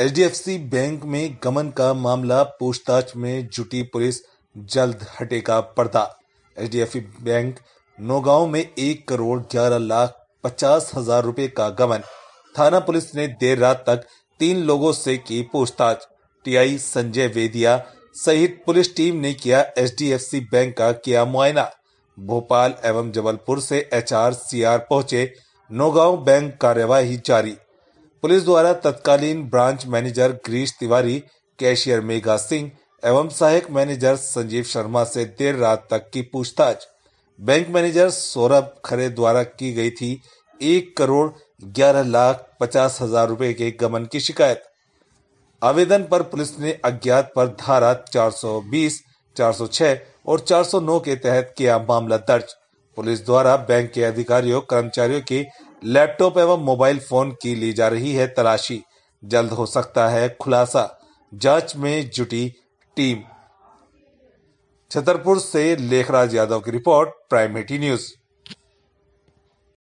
HDFC bank में गमन का मामला पूछताछ में जुटी पुलिस जल्द हटेगा पर्दा एचडीएफसी बैंक नौगांव में एक करोड़ ग्यारह लाख पचास हजार रुपए का गमन थाना पुलिस ने देर रात तक तीन लोगों से की पूछताछ टीआई संजय वेदिया सहित पुलिस टीम ने किया एचडीएफसी बैंक का किया मुआयना भोपाल एवं जबलपुर से एचआर सीआर पहुंचे नौगांव बैंक कार्यवाही जारी पुलिस द्वारा तत्कालीन branch manager Girish Tiwari cashier Megha Singh एवं सहायक मैनेजर संजीव शर्मा से देर रात तक की पूछताछ बैंक मैनेजर सौरभ खरे द्वारा की गई थी एक करोड़ ग्यारह लाख पचास हजार रूपए के गमन की शिकायत आवेदन पर पुलिस ने अज्ञात पर धारा 420, 406 और 409 के तहत किया मामला दर्ज पुलिस द्वारा बैंक के अधिकारियों कर्मचारियों के लैपटॉप एवं मोबाइल फोन की ली जा रही है तलाशी जल्द हो सकता है खुलासा जांच में जुटी टीम छतरपुर से लेखराज यादव की रिपोर्ट प्राइम न्यूज